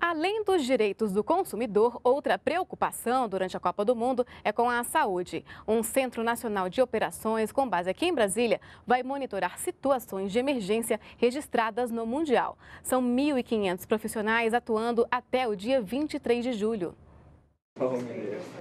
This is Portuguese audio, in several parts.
Além dos direitos do consumidor, outra preocupação durante a Copa do Mundo é com a saúde. Um Centro Nacional de Operações, com base aqui em Brasília, vai monitorar situações de emergência registradas no Mundial. São 1.500 profissionais atuando até o dia 23 de julho.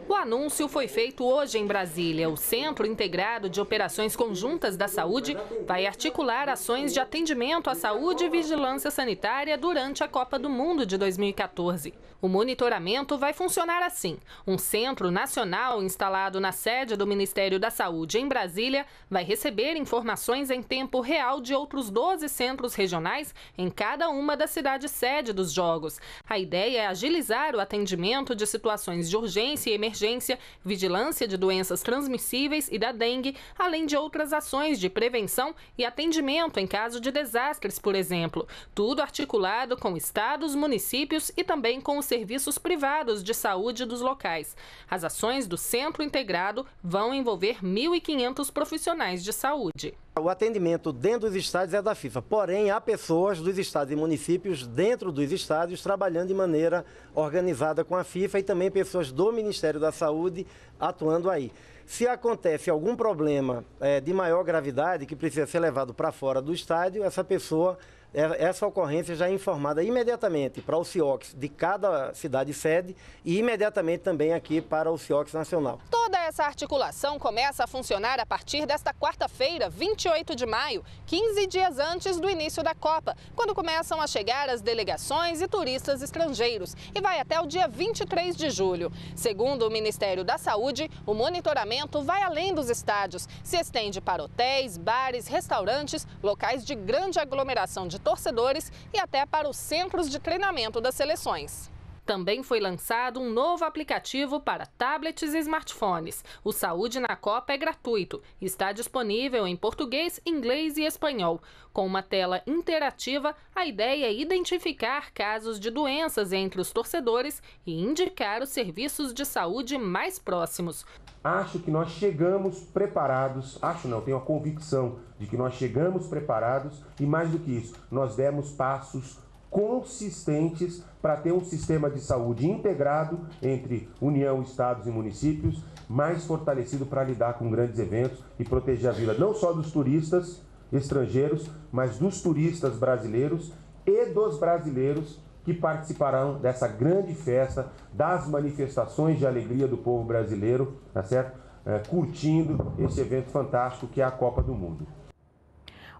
O anúncio foi feito hoje em Brasília. O Centro Integrado de Operações Conjuntas da Saúde vai articular ações de atendimento à saúde e vigilância sanitária durante a Copa do Mundo de 2014. O monitoramento vai funcionar assim: um centro nacional instalado na sede do Ministério da Saúde em Brasília vai receber informações em tempo real de outros 12 centros regionais em cada uma das cidades sede dos Jogos. A ideia é agilizar o atendimento de situações de urgência e emergência, vigilância de doenças transmissíveis e da dengue, além de outras ações de prevenção e atendimento em caso de desastres, por exemplo. Tudo articulado com estados, municípios e também com os serviços privados de saúde dos locais. As ações do Centro Integrado vão envolver 1.500 profissionais de saúde. O atendimento dentro dos estádios é da FIFA, porém há pessoas dos estados e municípios dentro dos estádios trabalhando de maneira organizada com a FIFA e também pessoas do Ministério da Saúde atuando aí. Se acontece algum problema é, de maior gravidade que precisa ser levado para fora do estádio, essa pessoa, eh, essa ocorrência já é informada imediatamente para o CIOX de cada cidade sede e imediatamente também aqui para o CIOX Nacional. Toda essa articulação começa a funcionar a partir desta quarta-feira, 28 de maio, 15 dias antes do início da Copa, quando começam a chegar as delegações e turistas estrangeiros, e vai até o dia 23 de julho. Segundo o Ministério da Saúde, o monitoramento vai além dos estádios, se estende para hotéis, bares, restaurantes, locais de grande aglomeração de torcedores e até para os centros de treinamento das seleções. Também foi lançado um novo aplicativo para tablets e smartphones. O Saúde na Copa é gratuito e está disponível em português, inglês e espanhol. Com uma tela interativa, a ideia é identificar casos de doenças entre os torcedores e indicar os serviços de saúde mais próximos. Acho que nós chegamos preparados, acho não, tenho a convicção de que nós chegamos preparados e mais do que isso, nós demos passos consistentes para ter um sistema de saúde integrado entre União, Estados e municípios, mais fortalecido para lidar com grandes eventos e proteger a vila não só dos turistas estrangeiros, mas dos turistas brasileiros e dos brasileiros que participarão dessa grande festa, das manifestações de alegria do povo brasileiro, tá certo? É, curtindo esse evento fantástico que é a Copa do Mundo.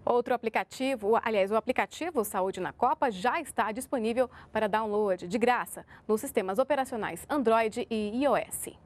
Outro aplicativo, aliás, o aplicativo Saúde na Copa já está disponível para download de graça nos sistemas operacionais Android e iOS.